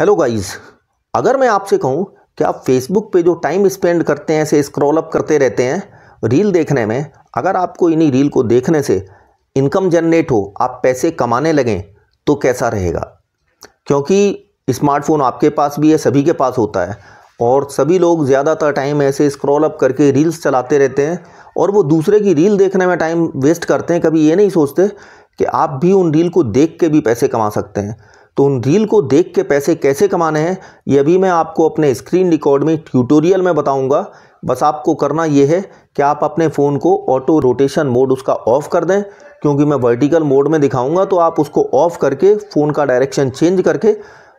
hello guys अगर मैं आपसे कहूँ कि आप फेसबुक पे जो टाइम स्पेंड करते हैं ऐसे स्क्रॉल अप करते रहते हैं रील देखने में अगर आपको इन्हीं रील को देखने से इनकम जनरेट हो आप पैसे कमाने लगें तो कैसा रहेगा क्योंकि स्मार्टफ़ोन आपके पास भी है सभी के पास होता है और सभी लोग ज़्यादातर टाइम ऐसे स्क्रॉल अप करके रील्स चलाते रहते हैं और वो दूसरे की रील देखने में टाइम वेस्ट करते हैं कभी ये नहीं सोचते कि आप भी उन रील को देख के भी पैसे कमा सकते हैं तो उन रील को देख के पैसे कैसे कमाने हैं यह भी मैं आपको अपने स्क्रीन रिकॉर्ड में ट्यूटोरियल में बताऊंगा बस आपको करना ये है कि आप अपने फ़ोन को ऑटो रोटेशन मोड उसका ऑफ़ कर दें क्योंकि मैं वर्टिकल मोड में दिखाऊंगा तो आप उसको ऑफ़ करके फ़ोन का डायरेक्शन चेंज करके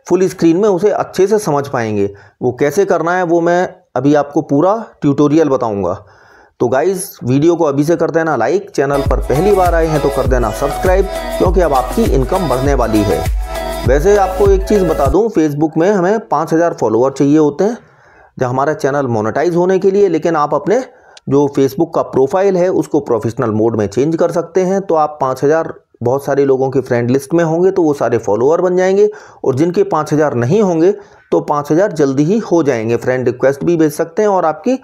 फुल स्क्रीन में उसे अच्छे से समझ पाएंगे वो कैसे करना है वो मैं अभी आपको पूरा ट्यूटोरियल बताऊँगा तो गाइज वीडियो को अभी से कर देना लाइक चैनल पर पहली बार आए हैं तो कर देना सब्सक्राइब क्योंकि अब आपकी इनकम बढ़ने वाली है वैसे आपको एक चीज़ बता दूँ फेसबुक में हमें पाँच हज़ार फॉलोअर चाहिए होते हैं जो हमारा चैनल मोनेटाइज होने के लिए लेकिन आप अपने जो फेसबुक का प्रोफाइल है उसको प्रोफेशनल मोड में चेंज कर सकते हैं तो आप पाँच हज़ार बहुत सारे लोगों की फ्रेंड लिस्ट में होंगे तो वो सारे फॉलोअर बन जाएंगे और जिनके पाँच हज़ार नहीं होंगे तो पाँच हज़ार जल्दी ही हो जाएंगे फ्रेंड रिक्वेस्ट भी भेज सकते हैं और आपकी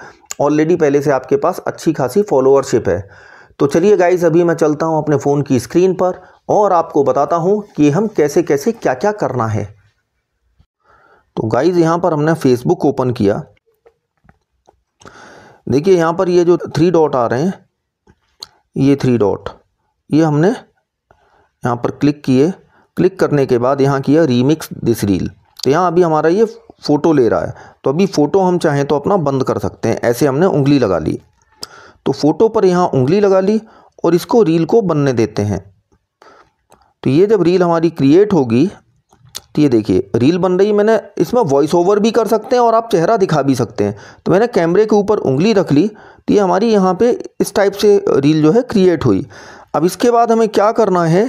ऑलरेडी पहले से आपके पास अच्छी खासी फॉलोअरशिप है तो चलिए गाइज अभी मैं चलता हूँ अपने फ़ोन की स्क्रीन पर और आपको बताता हूँ कि हम कैसे कैसे क्या क्या करना है तो गाइज़ यहाँ पर हमने फेसबुक ओपन किया देखिए यहाँ पर ये जो थ्री डॉट आ रहे हैं ये थ्री डॉट ये हमने यहाँ पर क्लिक किए क्लिक करने के बाद यहाँ किया रीमिक्स दिस रील तो यहाँ अभी हमारा ये फ़ोटो ले रहा है तो अभी फ़ोटो हम चाहें तो अपना बंद कर सकते हैं ऐसे हमने उंगली लगा ली तो फ़ोटो पर यहाँ उंगली लगा ली और इसको रील को बनने देते हैं तो ये जब रील हमारी क्रिएट होगी तो ये देखिए रील बन रही मैंने इसमें वॉइस ओवर भी कर सकते हैं और आप चेहरा दिखा भी सकते हैं तो मैंने कैमरे के ऊपर उंगली रख ली तो ये हमारी यहाँ पे इस टाइप से रील जो है क्रिएट हुई अब इसके बाद हमें क्या करना है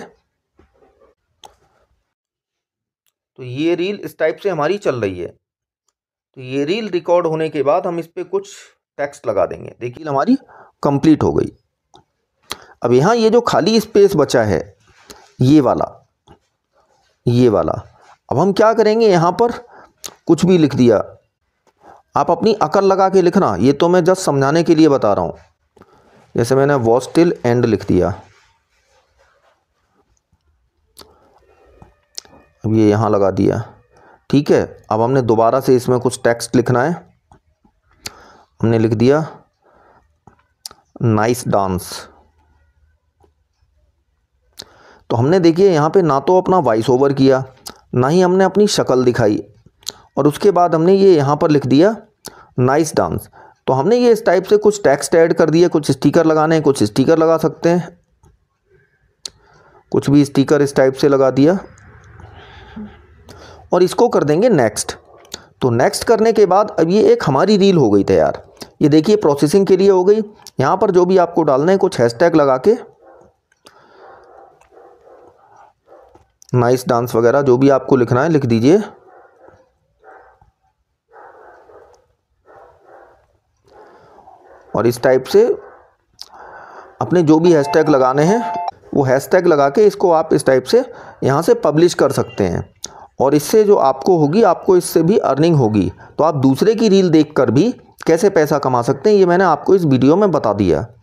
तो ये रील इस टाइप से हमारी चल रही है तो ये रील रिकॉर्ड होने के बाद हम इस पर कुछ टेक्स्ट लगा देंगे देखिए हमारी कंप्लीट हो गई अब यहां ये जो खाली स्पेस बचा है ये वाला ये वाला अब हम क्या करेंगे यहां पर कुछ भी लिख दिया आप अपनी अकल लगा के लिखना ये तो मैं जस्ट समझाने के लिए बता रहा हूं जैसे मैंने वॉस्टिल एंड लिख दिया अब ये यहां लगा दिया ठीक है अब हमने दोबारा से इसमें कुछ टेक्स्ट लिखना है हमने लिख दिया नाइस डांस तो हमने देखिए यहाँ पे ना तो अपना वॉइस ओवर किया ना ही हमने अपनी शक्ल दिखाई और उसके बाद हमने ये यहाँ पर लिख दिया नाइस डांस तो हमने ये इस टाइप से कुछ टेक्स्ट ऐड कर दिए कुछ स्टिकर लगाने हैं कुछ स्टिकर लगा सकते हैं कुछ भी स्टिकर इस टाइप से लगा दिया और इसको कर देंगे नेक्स्ट तो नेक्स्ट करने के बाद अब ये एक हमारी रील हो गई तैयार ये देखिए प्रोसेसिंग के लिए हो गई यहाँ पर जो भी आपको डालना है कुछ हैशटैग लगा के नाइस डांस वगैरह जो भी आपको लिखना है लिख दीजिए और इस टाइप से अपने जो भी हैशटैग लगाने हैं वो हैशटैग लगा के इसको आप इस टाइप से यहाँ से पब्लिश कर सकते हैं और इससे जो आपको होगी आपको इससे भी अर्निंग होगी तो आप दूसरे की रील देख कर भी कैसे पैसा कमा सकते हैं ये मैंने आपको इस वीडियो में बता दिया